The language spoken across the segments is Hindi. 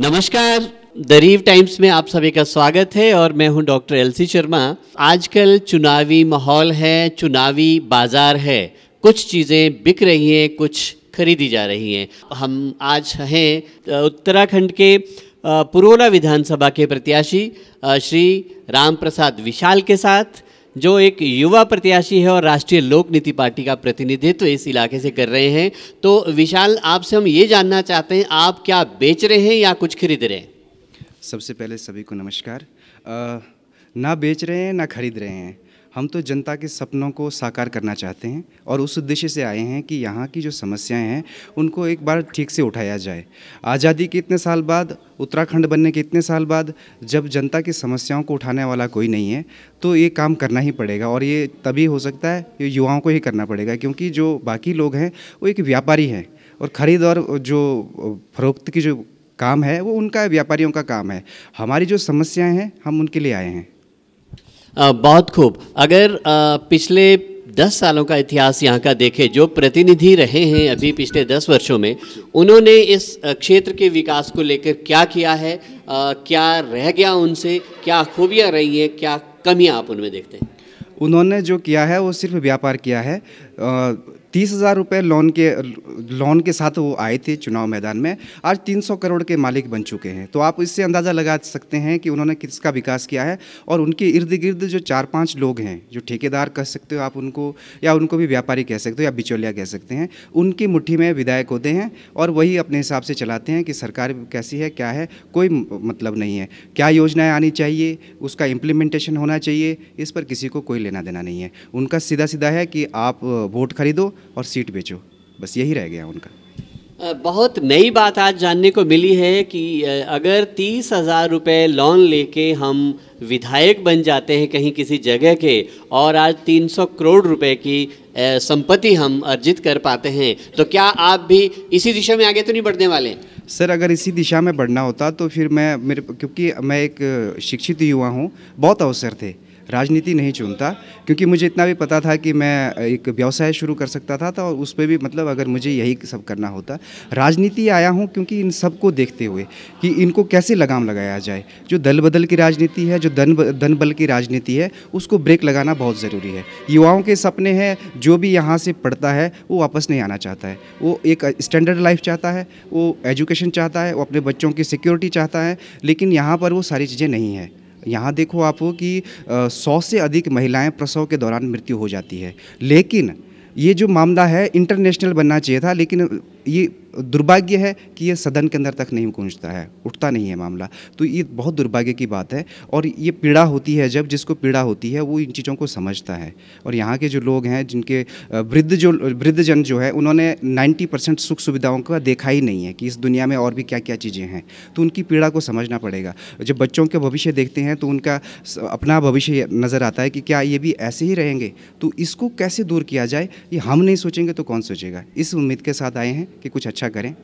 नमस्कार द रीव टाइम्स में आप सभी का स्वागत है और मैं हूं डॉक्टर एलसी शर्मा आजकल चुनावी माहौल है चुनावी बाजार है कुछ चीज़ें बिक रही हैं कुछ खरीदी जा रही हैं हम आज हैं उत्तराखंड के पुरोला विधानसभा के प्रत्याशी श्री राम प्रसाद विशाल के साथ जो एक युवा प्रत्याशी है और राष्ट्रीय लोक नीति पार्टी का प्रतिनिधित्व इस इलाके से कर रहे हैं तो विशाल आपसे हम ये जानना चाहते हैं आप क्या बेच रहे हैं या कुछ खरीद रहे हैं सबसे पहले सभी को नमस्कार आ, ना बेच रहे हैं ना खरीद रहे हैं हम तो जनता के सपनों को साकार करना चाहते हैं और उस उद्देश्य से आए हैं कि यहाँ की जो समस्याएं हैं उनको एक बार ठीक से उठाया जाए आज़ादी के इतने साल बाद उत्तराखंड बनने के इतने साल बाद जब जनता की समस्याओं को उठाने वाला कोई नहीं है तो ये काम करना ही पड़ेगा और ये तभी हो सकता है ये युवाओं को ही करना पड़ेगा क्योंकि जो बाकी लोग हैं वो एक व्यापारी हैं और ख़रीद और जो फरोख्त की जो काम है वो उनका व्यापारियों का काम है हमारी जो समस्याएं हैं हम उनके लिए आए हैं बहुत खूब अगर पिछले दस सालों का इतिहास यहाँ का देखे जो प्रतिनिधि रहे हैं अभी पिछले दस वर्षों में उन्होंने इस क्षेत्र के विकास को लेकर क्या किया है आ, क्या रह गया उनसे क्या खूबियाँ रही हैं क्या कमियाँ आप उनमें देखते हैं उन्होंने जो किया है वो सिर्फ व्यापार किया है आ, तीस हज़ार रुपये लोन के लोन के साथ वो आए थे चुनाव मैदान में आज तीन सौ करोड़ के मालिक बन चुके हैं तो आप इससे अंदाज़ा लगा सकते हैं कि उन्होंने किसका विकास किया है और उनके इर्द गिर्द जो चार पाँच लोग हैं जो ठेकेदार कह सकते हो आप उनको या उनको भी व्यापारी कह सकते हो या बिचौलिया कह सकते हैं उनकी मुठ्ठी में विधायक होते हैं और वही अपने हिसाब से चलाते हैं कि सरकार कैसी है क्या है कोई मतलब नहीं है क्या योजनाएं आनी चाहिए उसका इम्प्लीमेंटेशन होना चाहिए इस पर किसी को कोई लेना देना नहीं है उनका सीधा सीधा है कि आप वोट खरीदो और सीट बेचो बस यही रह गया उनका बहुत नई बात आज जानने को मिली है कि अगर तीस हज़ार रुपये लोन लेके हम विधायक बन जाते हैं कहीं किसी जगह के और आज तीन सौ करोड़ रुपए की संपत्ति हम अर्जित कर पाते हैं तो क्या आप भी इसी दिशा में आगे तो नहीं बढ़ने वाले सर अगर इसी दिशा में बढ़ना होता तो फिर मैं मेरे क्योंकि मैं एक शिक्षित युवा हूँ बहुत अवसर थे राजनीति नहीं चुनता क्योंकि मुझे इतना भी पता था कि मैं एक व्यवसाय शुरू कर सकता था तो उस पर भी मतलब अगर मुझे यही सब करना होता राजनीति आया हूँ क्योंकि इन सबको देखते हुए कि इनको कैसे लगाम लगाया जाए जो दल बदल की राजनीति है जो धन धन बल की राजनीति है उसको ब्रेक लगाना बहुत ज़रूरी है युवाओं के सपने हैं जो भी यहाँ से पढ़ता है वो वापस नहीं आना चाहता है वो एक स्टैंडर्ड लाइफ चाहता है वो एजुकेशन चाहता है वो अपने बच्चों की सिक्योरिटी चाहता है लेकिन यहाँ पर वो सारी चीज़ें नहीं है यहाँ देखो आप कि सौ से अधिक महिलाएं प्रसव के दौरान मृत्यु हो जाती है लेकिन ये जो मामला है इंटरनेशनल बनना चाहिए था लेकिन ये दुर्भाग्य है कि ये सदन के अंदर तक नहीं पहुँचता है उठता नहीं है मामला तो ये बहुत दुर्भाग्य की बात है और ये पीड़ा होती है जब जिसको पीड़ा होती है वो इन चीज़ों को समझता है और यहाँ के जो लोग हैं जिनके वृद्ध जो वृद्धजन जो है उन्होंने 90 परसेंट सुख सुविधाओं का देखा ही नहीं है कि इस दुनिया में और भी क्या क्या चीज़ें हैं तो उनकी पीड़ा को समझना पड़ेगा जब बच्चों के भविष्य देखते हैं तो उनका अपना भविष्य नज़र आता है कि क्या ये भी ऐसे ही रहेंगे तो इसको कैसे दूर किया जाए ये हम नहीं सोचेंगे तो कौन सोचेगा इस उम्मीद के साथ आए हैं कि कुछ अच्छा करें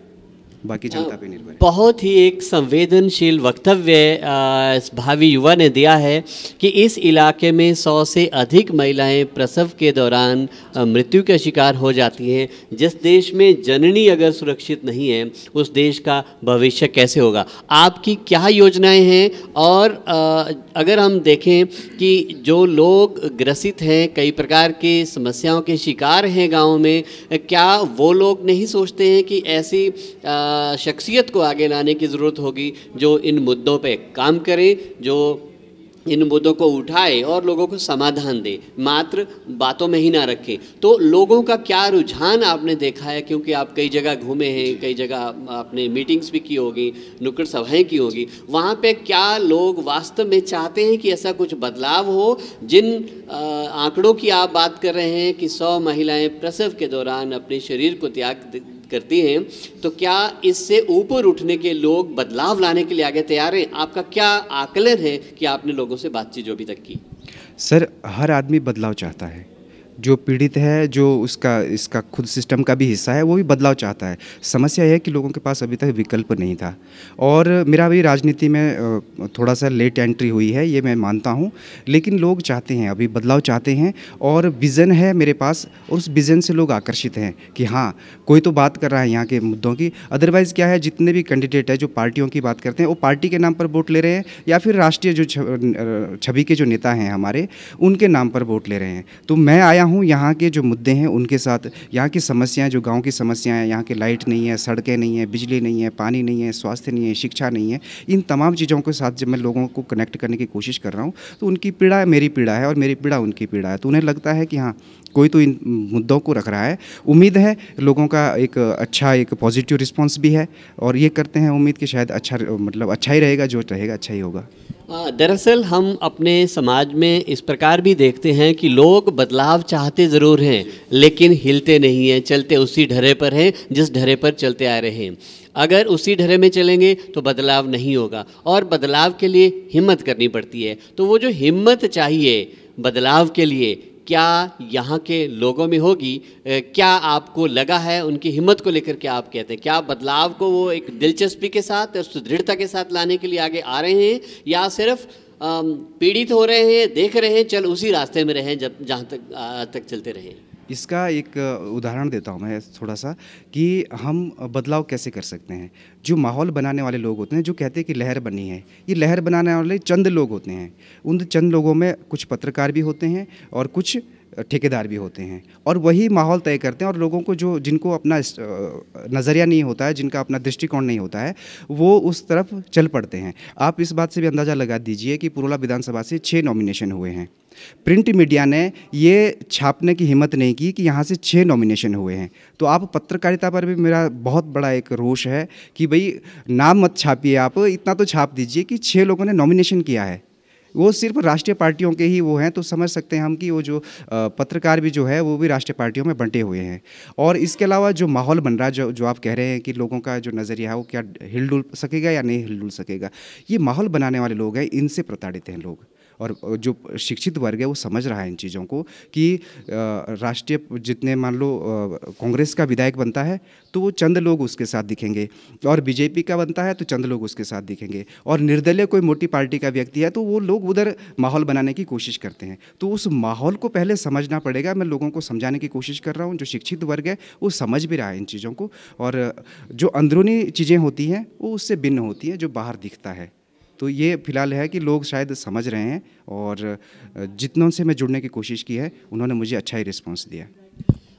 बाकी जनता पे निर्भर बहुत ही एक संवेदनशील वक्तव्य भावी युवा ने दिया है कि इस इलाके में सौ से अधिक महिलाएं प्रसव के दौरान मृत्यु का शिकार हो जाती हैं जिस देश में जननी अगर सुरक्षित नहीं है उस देश का भविष्य कैसे होगा आपकी क्या योजनाएं हैं और अगर हम देखें कि जो लोग ग्रसित हैं कई प्रकार के समस्याओं के शिकार हैं गाँव में क्या वो लोग नहीं सोचते हैं कि ऐसी आ, शख्सियत को आगे लाने की ज़रूरत होगी जो इन मुद्दों पे काम करें जो इन मुद्दों को उठाए और लोगों को समाधान दे मात्र बातों में ही ना रखें तो लोगों का क्या रुझान आपने देखा है क्योंकि आप कई जगह घूमे हैं कई जगह आपने मीटिंग्स भी की होगी नुक्कड़ सभाएं की होगी वहाँ पे क्या लोग वास्तव में चाहते हैं कि ऐसा कुछ बदलाव हो जिन आंकड़ों की आप बात कर रहे हैं कि सौ महिलाएँ प्रसव के दौरान अपने शरीर को त्याग करती हैं तो क्या इससे ऊपर उठने के लोग बदलाव लाने के लिए आगे तैयार हैं आपका क्या आकलन है कि आपने लोगों से बातचीत जो अभी तक की सर हर आदमी बदलाव चाहता है जो पीड़ित है जो उसका इसका खुद सिस्टम का भी हिस्सा है वो भी बदलाव चाहता है समस्या यह है कि लोगों के पास अभी तक विकल्प नहीं था और मेरा भी राजनीति में थोड़ा सा लेट एंट्री हुई है ये मैं मानता हूँ लेकिन लोग चाहते हैं अभी बदलाव चाहते हैं और विज़न है मेरे पास और उस विज़न से लोग आकर्षित हैं कि हाँ कोई तो बात कर रहा है यहाँ के मुद्दों की अदरवाइज़ क्या है जितने भी कैंडिडेट है जो पार्टियों की बात करते हैं वो पार्टी के नाम पर वोट ले रहे हैं या फिर राष्ट्रीय जो छवि के जो नेता हैं हमारे उनके नाम पर वोट ले रहे हैं तो मैं आया आया हूँ यहाँ के जो मुद्दे हैं उनके साथ यहाँ की समस्याएं जो गांव की समस्याएं हैं यहाँ की लाइट नहीं है सड़कें नहीं है बिजली नहीं है पानी नहीं है स्वास्थ्य नहीं है शिक्षा नहीं है इन तमाम चीज़ों के साथ जब मैं लोगों को कनेक्ट करने की कोशिश कर रहा हूँ तो उनकी पीड़ा मेरी पीड़ा है और मेरी पीड़ा उनकी पीड़ा है तो उन्हें लगता है कि हाँ कोई तो इन मुद्दों को रख रहा है उम्मीद है लोगों का एक अच्छा एक पॉजिटिव रिस्पॉन्स भी है और ये करते हैं उम्मीद कि शायद अच्छा मतलब अच्छा ही रहेगा जो रहेगा अच्छा ही होगा दरअसल हम अपने समाज में इस प्रकार भी देखते हैं कि लोग बदलाव चाहते ज़रूर हैं लेकिन हिलते नहीं हैं चलते उसी ढरे पर हैं जिस ढरे पर चलते आ रहे हैं अगर उसी ढरे में चलेंगे तो बदलाव नहीं होगा और बदलाव के लिए हिम्मत करनी पड़ती है तो वो जो हिम्मत चाहिए बदलाव के लिए क्या यहाँ के लोगों में होगी क्या आपको लगा है उनकी हिम्मत को लेकर के आप कहते हैं क्या बदलाव को वो एक दिलचस्पी के साथ और सुदृढ़ता के साथ लाने के लिए आगे आ रहे हैं या सिर्फ पीड़ित हो रहे हैं देख रहे हैं चल उसी रास्ते में रहें जब जहाँ तक आ, तक चलते रहें इसका एक उदाहरण देता हूँ मैं थोड़ा सा कि हम बदलाव कैसे कर सकते हैं जो माहौल बनाने वाले लोग होते हैं जो कहते हैं कि लहर बनी है ये लहर बनाने वाले चंद लोग होते हैं उन चंद लोगों में कुछ पत्रकार भी होते हैं और कुछ ठेकेदार भी होते हैं और वही माहौल तय करते हैं और लोगों को जो जिनको अपना नज़रिया नहीं होता है जिनका अपना दृष्टिकोण नहीं होता है वो उस तरफ चल पड़ते हैं आप इस बात से भी अंदाज़ा लगा दीजिए कि पुरोला विधानसभा से छः नॉमिनेशन हुए हैं प्रिंट मीडिया ने ये छापने की हिम्मत नहीं की कि यहाँ से छः नॉमिनेशन हुए हैं तो आप पत्रकारिता पर भी मेरा बहुत बड़ा एक रोष है कि भाई नाम मत छापिए आप इतना तो छाप दीजिए कि छः लोगों ने नॉमिनेशन किया है वो सिर्फ राष्ट्रीय पार्टियों के ही वो हैं तो समझ सकते हैं हम कि वो जो पत्रकार भी जो है वो भी राष्ट्रीय पार्टियों में बंटे हुए हैं और इसके अलावा जो माहौल बन रहा है जो जो आप कह रहे हैं कि लोगों का जो नज़रिया है वो क्या हिलडुल सकेगा या नहीं हिलडुल सकेगा ये माहौल बनाने वाले लोग हैं इनसे प्रताड़ित हैं लोग और जो शिक्षित वर्ग है वो समझ रहा है इन चीज़ों को कि राष्ट्रीय जितने मान लो कांग्रेस का विधायक बनता है तो वो चंद लोग उसके साथ दिखेंगे और बीजेपी का बनता है तो चंद लोग उसके साथ दिखेंगे और निर्दलीय कोई मोटी पार्टी का व्यक्ति है तो वो लोग उधर माहौल बनाने की कोशिश करते हैं तो उस माहौल को पहले समझना पड़ेगा मैं लोगों को समझाने की कोशिश कर रहा हूँ जो शिक्षित वर्ग है वो समझ भी रहा है इन चीज़ों को और जो अंदरूनी चीज़ें होती हैं वो उससे भिन्न होती हैं जो बाहर दिखता है तो ये फिलहाल है कि लोग शायद समझ रहे हैं और जितनों से मैं जुड़ने की कोशिश की है उन्होंने मुझे अच्छा ही रिस्पॉन्स दिया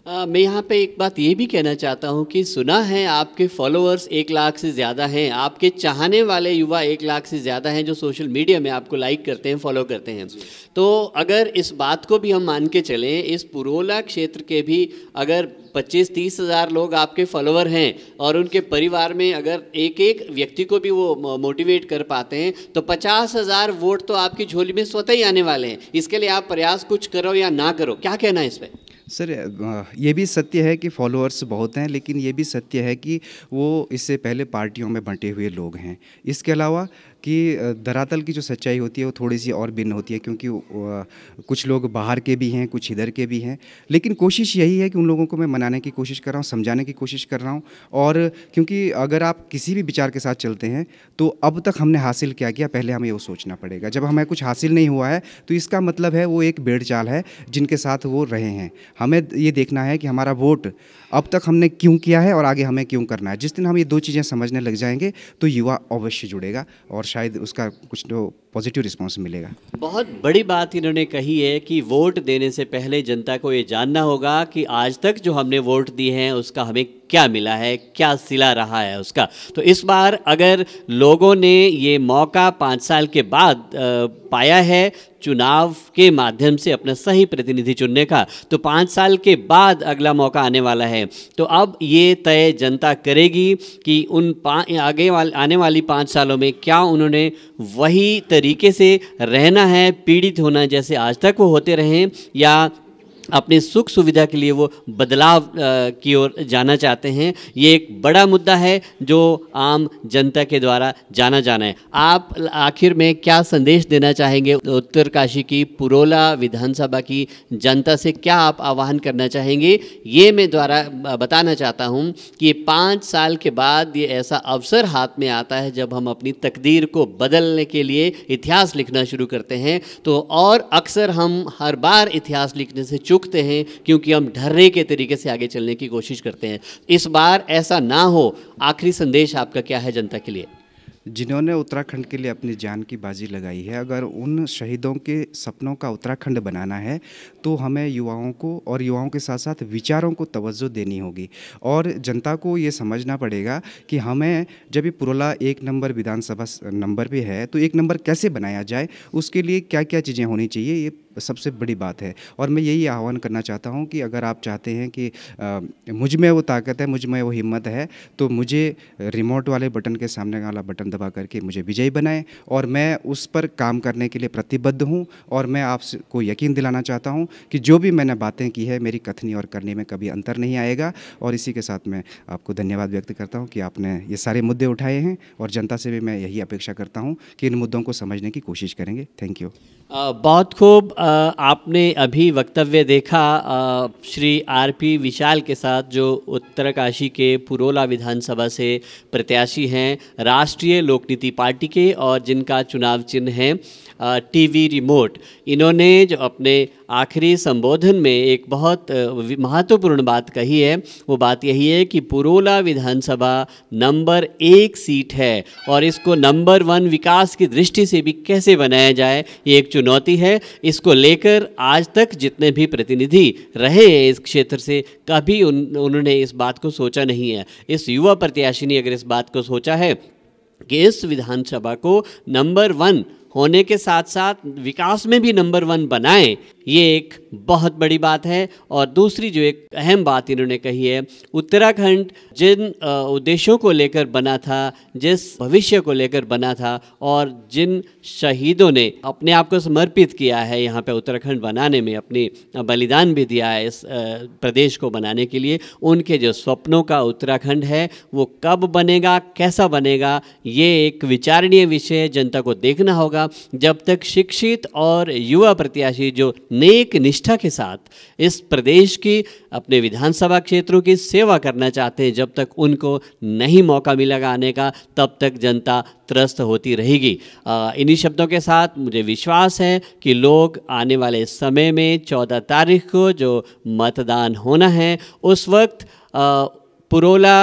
आ, मैं यहाँ पे एक बात ये भी कहना चाहता हूँ कि सुना है आपके फॉलोअर्स एक लाख से ज़्यादा हैं आपके चाहने वाले युवा एक लाख से ज़्यादा हैं जो सोशल मीडिया में आपको लाइक करते हैं फॉलो करते हैं तो अगर इस बात को भी हम मान के चलें इस पुरोला क्षेत्र के भी अगर पच्चीस तीस हज़ार लोग आपके फॉलोअर हैं और उनके परिवार में अगर एक एक व्यक्ति को भी वो मोटिवेट कर पाते हैं तो पचास हज़ार वोट तो आपकी झोली में स्वतः ही आने वाले हैं इसके लिए आप प्रयास कुछ करो या ना करो क्या कहना है इस पर सर ये भी सत्य है कि फॉलोअर्स बहुत हैं लेकिन ये भी सत्य है कि वो इससे पहले पार्टियों में बंटे हुए लोग हैं इसके अलावा कि धरातल की जो सच्चाई होती है वो थोड़ी सी और भिन्न होती है क्योंकि कुछ लोग बाहर के भी हैं कुछ इधर के भी हैं लेकिन कोशिश यही है कि उन लोगों को मैं मनाने की कोशिश कर रहा हूँ समझाने की कोशिश कर रहा हूँ और क्योंकि अगर आप किसी भी विचार के साथ चलते हैं तो अब तक हमने हासिल क्या किया पहले हमें वो सोचना पड़ेगा जब हमें कुछ हासिल नहीं हुआ है तो इसका मतलब है वो एक बेड़ चाल है जिनके साथ वो रहे हैं हमें ये देखना है कि हमारा वोट अब तक हमने क्यों किया है और आगे हमें क्यों करना है जिस दिन हम ये दो चीज़ें समझने लग जाएंगे तो युवा अवश्य जुड़ेगा और शायद उसका कुछ जो तो पॉजिटिव रिस्पॉन्स मिलेगा बहुत बड़ी बात इन्होंने कही है कि वोट देने से पहले जनता को ये जानना होगा कि आज तक जो हमने वोट दिए हैं उसका हमें क्या मिला है क्या सिला रहा है उसका तो इस बार अगर लोगों ने ये मौका पाँच साल के बाद पाया है चुनाव के माध्यम से अपना सही प्रतिनिधि चुनने का तो पाँच साल के बाद अगला मौका आने वाला है तो अब ये तय जनता करेगी कि उन आगे वाल, आने वाली पाँच सालों में क्या उन्होंने वही तरीके तरीके से रहना है पीड़ित होना जैसे आज तक वो होते रहें या अपने सुख सुविधा के लिए वो बदलाव की ओर जाना चाहते हैं ये एक बड़ा मुद्दा है जो आम जनता के द्वारा जाना जाना है आप आखिर में क्या संदेश देना चाहेंगे उत्तरकाशी की पुरोला विधानसभा की जनता से क्या आप आह्वान करना चाहेंगे ये मैं द्वारा बताना चाहता हूँ कि पाँच साल के बाद ये ऐसा अवसर हाथ में आता है जब हम अपनी तकदीर को बदलने के लिए इतिहास लिखना शुरू करते हैं तो और अक्सर हम हर बार इतिहास लिखने से चुप चूकते हैं क्योंकि हम ढरने के तरीके से आगे चलने की कोशिश करते हैं इस बार ऐसा ना हो आखिरी संदेश आपका क्या है जनता के लिए जिन्होंने उत्तराखंड के लिए अपनी जान की बाजी लगाई है अगर उन शहीदों के सपनों का उत्तराखंड बनाना है तो हमें युवाओं को और युवाओं के साथ साथ विचारों को तवज्जो देनी होगी और जनता को ये समझना पड़ेगा कि हमें जब ये पुरोला एक नंबर विधानसभा नंबर पे है तो एक नंबर कैसे बनाया जाए उसके लिए क्या क्या चीज़ें होनी चाहिए ये सबसे बड़ी बात है और मैं यही आह्वान करना चाहता हूँ कि अगर आप चाहते हैं कि मुझ में वो ताकत है मुझ में वो हिम्मत है तो मुझे रिमोट वाले बटन के सामने वाला बटन दबा करके मुझे विजयी बनाएं और मैं उस पर काम करने के लिए प्रतिबद्ध हूँ और मैं आपको यकीन दिलाना चाहता हूँ कि जो भी मैंने बातें की है मेरी कथनी और करने में कभी अंतर नहीं आएगा और इसी के साथ मैं आपको धन्यवाद व्यक्त करता हूँ कि आपने ये सारे मुद्दे उठाए हैं और जनता से भी मैं यही अपेक्षा करता हूँ कि इन मुद्दों को समझने की कोशिश करेंगे थैंक यू बहुत खूब आपने अभी वक्तव्य देखा श्री आरपी विशाल के साथ जो उत्तरकाशी के पुरोला विधानसभा से प्रत्याशी हैं राष्ट्रीय लोकनीति पार्टी के और जिनका चुनाव चिन्ह है टीवी रिमोट इन्होंने जो अपने आखिरी संबोधन में एक बहुत महत्वपूर्ण बात कही है वो बात यही है कि पुरोला विधानसभा नंबर एक सीट है और इसको नंबर वन विकास की दृष्टि से भी कैसे बनाया जाए ये एक चुनौती है इसको लेकर आज तक जितने भी प्रतिनिधि रहे हैं इस क्षेत्र से कभी उन उन्होंने इस बात को सोचा नहीं है इस युवा प्रत्याशी ने अगर इस बात को सोचा है कि इस विधानसभा को नंबर वन होने के साथ साथ विकास में भी नंबर वन बनाएं ये एक बहुत बड़ी बात है और दूसरी जो एक अहम बात इन्होंने कही है उत्तराखंड जिन उद्देश्यों को लेकर बना था जिस भविष्य को लेकर बना था और जिन शहीदों ने अपने आप को समर्पित किया है यहाँ पे उत्तराखंड बनाने में अपनी बलिदान भी दिया है इस प्रदेश को बनाने के लिए उनके जो स्वप्नों का उत्तराखंड है वो कब बनेगा कैसा बनेगा ये एक विचारणीय विषय जनता को देखना होगा रहेगा जब तक शिक्षित और युवा प्रत्याशी जो नेक निष्ठा के साथ इस प्रदेश की अपने विधानसभा क्षेत्रों की सेवा करना चाहते हैं जब तक उनको नहीं मौका मिलेगा आने का तब तक जनता त्रस्त होती रहेगी इन्हीं शब्दों के साथ मुझे विश्वास है कि लोग आने वाले समय में चौदह तारीख को जो मतदान होना है उस वक्त पुरोला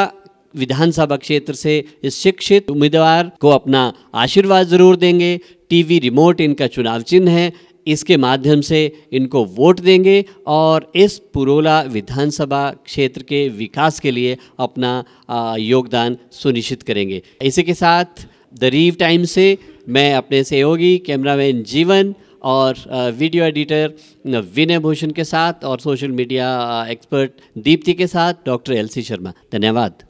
विधानसभा क्षेत्र से इस शिक्षित उम्मीदवार को अपना आशीर्वाद जरूर देंगे टीवी रिमोट इनका चुनाव चिन्ह है इसके माध्यम से इनको वोट देंगे और इस पुरोला विधानसभा क्षेत्र के विकास के लिए अपना योगदान सुनिश्चित करेंगे इसी के साथ द रीव टाइम से मैं अपने सहयोगी कैमरामैन जीवन और वीडियो एडिटर विनय भूषण के साथ और सोशल मीडिया एक्सपर्ट दीप्ति के साथ डॉक्टर एलसी शर्मा धन्यवाद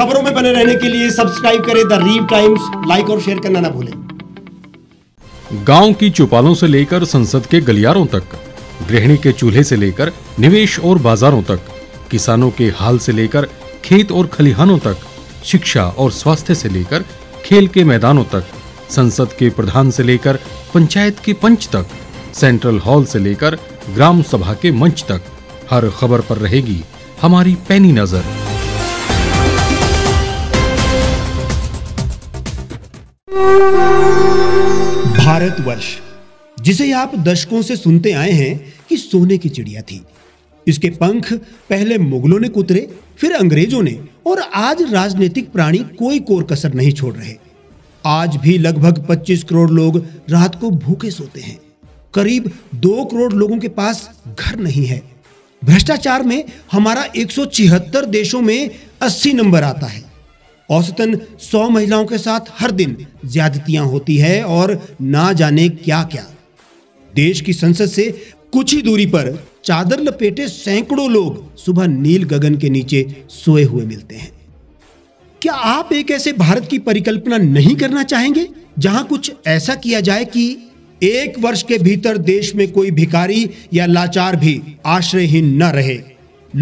खबरों में बने रहने के लिए सब्सक्राइब करें द रीव टाइम्स लाइक और शेयर करना ना भूलें गांव की चौपालों से लेकर संसद के गलियारों तक गृहिणी के चूल्हे से लेकर निवेश और बाजारों तक किसानों के हाल से लेकर खेत और खलिहानों तक शिक्षा और स्वास्थ्य से लेकर खेल के मैदानों तक संसद के प्रधान से लेकर पंचायत के पंच तक सेंट्रल हॉल से लेकर ग्राम सभा के मंच तक हर खबर पर रहेगी हमारी पैनी नजर भारतवर्ष जिसे आप दशकों से सुनते आए हैं कि सोने की चिड़िया थी इसके पंख पहले मुगलों ने कुतरे फिर अंग्रेजों ने और आज राजनीतिक प्राणी कोई कोर कसर नहीं छोड़ रहे आज भी लगभग 25 करोड़ लोग रात को भूखे सोते हैं करीब दो करोड़ लोगों के पास घर नहीं है भ्रष्टाचार में हमारा एक देशों में 80 नंबर आता है औसतन 100 महिलाओं के साथ हर दिन ज्यादतियां होती है और ना जाने क्या क्या देश की संसद से कुछ ही दूरी पर चादर लपेटे सैकड़ों लोग सुबह नील गगन के नीचे सोए हुए मिलते हैं क्या आप एक ऐसे भारत की परिकल्पना नहीं करना चाहेंगे जहां कुछ ऐसा किया जाए कि एक वर्ष के भीतर देश में कोई भिकारी या लाचार भी आश्रयहीन न रहे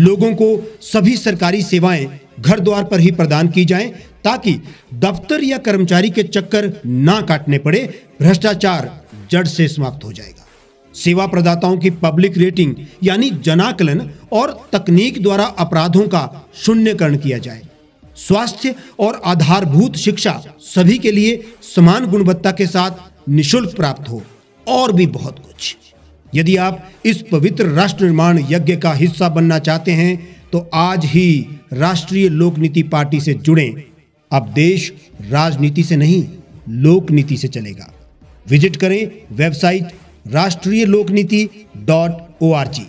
लोगों को सभी सरकारी सेवाएं घर द्वार पर ही प्रदान की जाएं ताकि दफ्तर या कर्मचारी के चक्कर ना काटने पड़े भ्रष्टाचार जड़ से समाप्त हो जाएगा सेवा प्रदाताओं की पब्लिक रेटिंग यानी जनाकलन और तकनीक द्वारा अपराधों का शून्यकरण किया जाए स्वास्थ्य और आधारभूत शिक्षा सभी के लिए समान गुणवत्ता के साथ निशुल्क प्राप्त हो और भी बहुत कुछ यदि आप इस पवित्र राष्ट्र निर्माण यज्ञ का हिस्सा बनना चाहते हैं तो आज ही राष्ट्रीय लोक नीति पार्टी से जुड़े अब देश राजनीति से नहीं लोक नीति से चलेगा विजिट करें वेबसाइट राष्ट्रीय लोक नीति डॉट ओ आर जी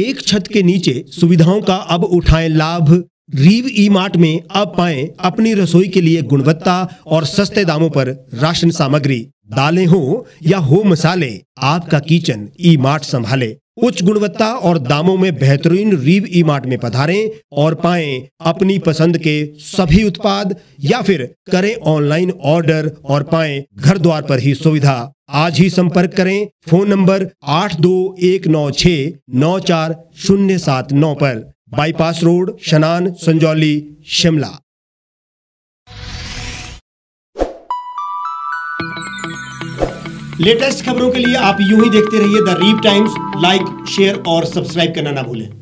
एक छत के नीचे सुविधाओं का अब उठाएं लाभ रीव ई मार्ट में अब पाए अपनी रसोई के लिए गुणवत्ता और सस्ते दामों पर राशन सामग्री दालें हो या हो मसाले आपका किचन ई मार्ट संभाले उच्च गुणवत्ता और दामों में बेहतरीन रीव ई मार्ट में पधारें और पाएं अपनी पसंद के सभी उत्पाद या फिर करें ऑनलाइन ऑर्डर और पाएं घर द्वार पर ही सुविधा आज ही संपर्क करें फोन नंबर आठ दो एक नौ छ नौ चार शून्य सात नौ पर बाईपास रोड शनान संजौली शिमला लेटेस्ट खबरों के लिए आप यूं ही देखते रहिए the Reep Times like share और सब्सक्राइब करना ना भूलें